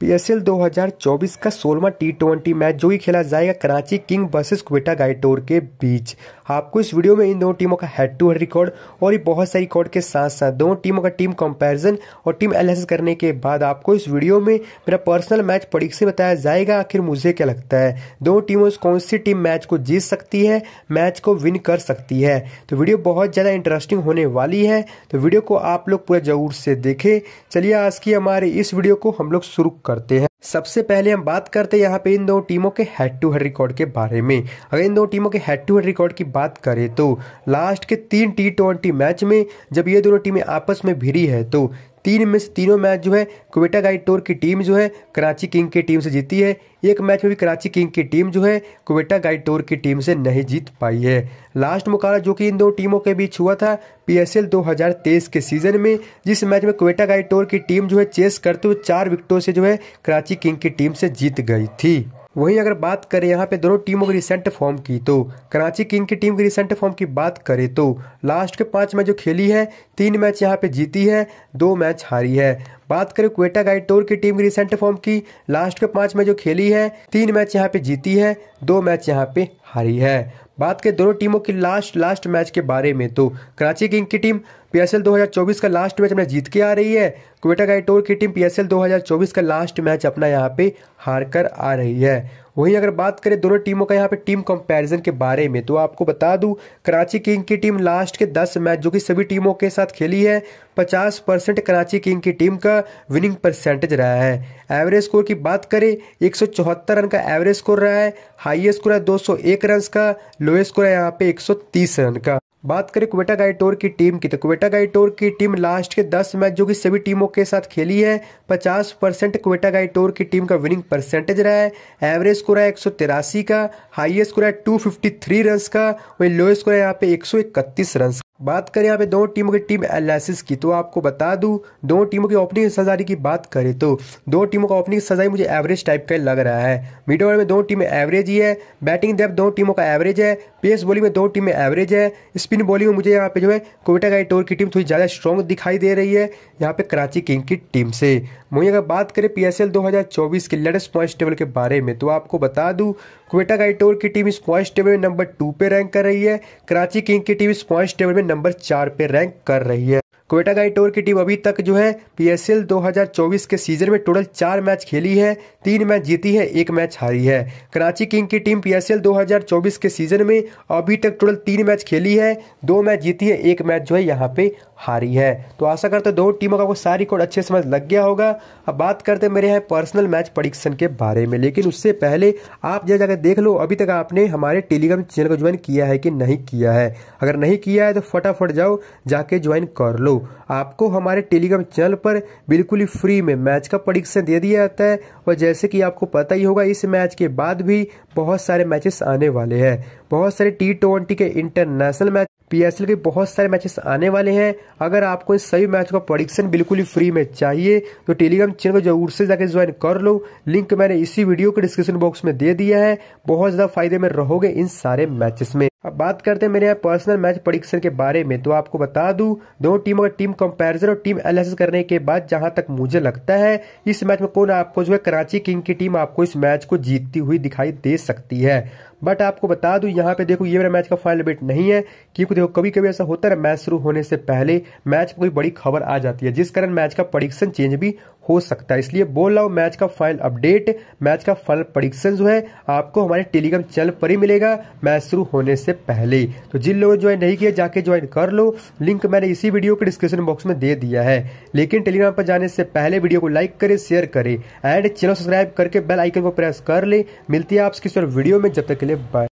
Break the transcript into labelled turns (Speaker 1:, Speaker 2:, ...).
Speaker 1: PSL 2024 का सोलवा T twenty match जो ही खेला जाएगा Karachi king versus Quetta gladiators के बीच आपको इस वीडियो में इन दोनों टीमों का हेड टू हेड रिकॉर्ड और ये बहुत सारे रिकॉर्ड के साथ साथ दोनों टीमों का टीम कंपैरिजन और टीम एनालिसिस करने के बाद आपको इस वीडियो में मेरा पर्सनल मैच परीक्षा बताया जाएगा आखिर मुझे क्या लगता है दोनों टीमों से कौन सी टीम मैच को जीत सकती है मैच को विन कर सकती है तो वीडियो बहुत ज़्यादा इंटरेस्टिंग होने वाली है तो वीडियो को आप लोग पूरा जरूर से देखें चलिए आज की हमारे इस वीडियो को हम लोग शुरू करते हैं सबसे पहले हम बात करते हैं यहाँ पे इन दो टीमों के हेड टू हेड रिकॉर्ड के बारे में अगर इन दो टीमों के हेड टू हेड रिकॉर्ड की बात करें तो लास्ट के तीन टी ट्वेंटी मैच में जब ये दोनों टीमें आपस में भिड़ी है तो तीन में से तीनों मैच जो है क्वेटा गाइड टूर की टीम जो है कराची किंग की टीम से जीती है एक मैच में भी कराची किंग की टीम जो है क्वेटा गाइड टूर की टीम से नहीं जीत पाई है लास्ट मुकाबला जो कि इन दो टीमों के बीच हुआ था पीएसएल 2023 के सीजन में जिस मैच में क्वेटा गाइड टूर की टीम जो है चेस करते हुए चार विकेटों से जो है कराची किंग की टीम से जीत गई थी वहीं अगर बात करें यहाँ पे दोनों टीमों के रिसेंट फॉर्म की तो कराची किंग की टीम की रिसेंट फॉर्म की बात करें तो लास्ट के पांच मैच जो खेली है तीन मैच यहाँ पे जीती है दो मैच हारी है बात करें क्वेटा गाइड टोर की टीम की रिसेंट फॉर्म की लास्ट के पांच मैच जो खेली है तीन मैच यहाँ पे जीती है दो मैच यहाँ पे हारी है बात करें दोनों टीमों की लास्ट लास्ट मैच के बारे में तो कराची किंग की टीम पी 2024 का लास्ट मैच अपना जीत के आ रही है क्वेटा गाइटोर की टीम पी 2024 का लास्ट मैच अपना यहाँ पे हार कर आ रही है वहीं अगर बात करें दोनों टीमों का यहाँ पे टीम कंपैरिजन के बारे में तो आपको बता दूं कराची किंग की टीम लास्ट के 10 मैच जो कि सभी टीमों के साथ खेली है 50 परसेंट कराची किंग की टीम का विनिंग परसेंटेज रहा है एवरेज स्कोर की बात करें एक रन का एवरेज स्कोर रहा है हाईएस्ट स्कोर है दो रन का लोएस्ट स्कोर है यहाँ पे एक रन का बात करें क्वेटा गाइटोर की टीम की तो क्वेटा गाइटोर की टीम लास्ट के दस मैच जो कि सभी टीमों के साथ खेली है पचास परसेंट क्वेटा गाइटोर की टीम का विनिंग परसेंटेज रहा है एवरेज स्कोर है एक सौ तिरासी का हाईएस्ट स्कोर है टू फिफ्टी थ्री रन्स का वही लोएस्ट स्कोर है यहाँ पे एक सौ इकतीस रन्स बात करें यहाँ पे दोनों टीमों की टीम एनालिसिस की तो आपको बता दूं दोनों टीमों की ओपनिंग हिस्सादारी की बात करें तो दो टीमों का ओपनिंग सजाई मुझे एवरेज टाइप का लग रहा है मिड ओवर में दोनों टीमें एवरेज ही है बैटिंग डेप दोनों टीमों का एवरेज है पेस बॉलिंग में दोनों टीमें एवरेज है स्पिन बॉलिंग में मुझे यहाँ पे जो है कोयटा गाई टोर की टीम थोड़ी ज़्यादा स्ट्रॉन्ग दिखाई दे रही है यहाँ पे कराची किंग की टीम से वहीं अगर बात करें पी एस के लेटेस्ट पॉइंट टेबल के बारे में तो आपको बता दूँ कोयटा गाई टोर की टीम इस पॉइंट टेबल में नंबर टू पे रैंक कर रही है कराची किंग की टीम इस पॉइंट टेबल में नंबर चार पे रैंक कर रही है कोयटा गाइड टोर की टीम अभी तक जो है पीएसएल 2024 के सीजन में टोटल चार मैच खेली है तीन मैच जीती है एक मैच हारी है कराची किंग की टीम पीएसएल 2024 के सीजन में अभी तक टोटल तीन मैच खेली है दो मैच जीती है एक मैच जो है यहाँ पे हारी है तो आशा करते दो टीमों का वो सारी कोड अच्छे समझ लग गया होगा अब बात करते मेरे यहाँ पर्सनल मैच प्रडिक्शन के बारे में लेकिन उससे पहले आप जैसे अगर देख लो अभी तक आपने हमारे टेलीग्राम चैनल को ज्वाइन किया है कि नहीं किया है अगर नहीं किया है तो फटाफट जाओ जाके ज्वाइन कर लो आपको हमारे टेलीग्राम चैनल पर बिल्कुल ही फ्री में मैच का प्रडिक्शन दे दिया जाता है और जैसे कि आपको पता ही होगा इस मैच के बाद भी बहुत सारे मैचेस आने वाले हैं बहुत सारे टी ट्वेंटी के इंटरनेशनल मैच पीएसएल के बहुत सारे मैचेस आने वाले हैं अगर आपको इन सभी मैच का प्रोडिक्शन बिल्कुल ही फ्री में चाहिए तो टेलीग्राम चैनल को जरूर से जाकर ज्वाइन कर लो लिंक मैंने इसी वीडियो के डिस्क्रिप्शन बॉक्स में दे दिया है बहुत ज़्यादा फायदे में रहोगे इन सारे मैचेस में अब बात करते हैं मेरे यहाँ पर्सनल मैच प्रोडिक्शन के बारे में तो आपको बता दूं दोनों टीमों का टीम कंपैरिजन और टीम एनालिसिस करने के बाद जहां तक मुझे लगता है इस मैच में कौन आपको जो है कराची किंग की टीम आपको इस मैच को जीतती हुई दिखाई दे सकती है बट आपको बता दूं यहाँ पे देखो ये मेरा मैच का फाइनल बेट नहीं है क्योंकि देखो कभी कभी ऐसा होता है मैच शुरू होने से पहले मैच कोई बड़ी खबर आ जाती है जिस कारण मैच का प्रोडिक्शन चेंज भी हो सकता है इसलिए बोल रहा हूँ मैच का फाइनल अपडेट मैच का फाइनल प्रडिक्शन जो है आपको हमारे टेलीग्राम चैनल पर ही मिलेगा मैच शुरू होने से पहले तो जिन लोगों ने ज्वाइन नहीं किया जाके ज्वाइन कर लो लिंक मैंने इसी वीडियो के डिस्क्रिप्शन बॉक्स में दे दिया है लेकिन टेलीग्राम पर जाने से पहले वीडियो को लाइक करे शेयर करें एंड चैनल सब्सक्राइब करके बेल आइकन को प्रेस कर ले मिलती है आप और वीडियो में जब तक के लिए बाय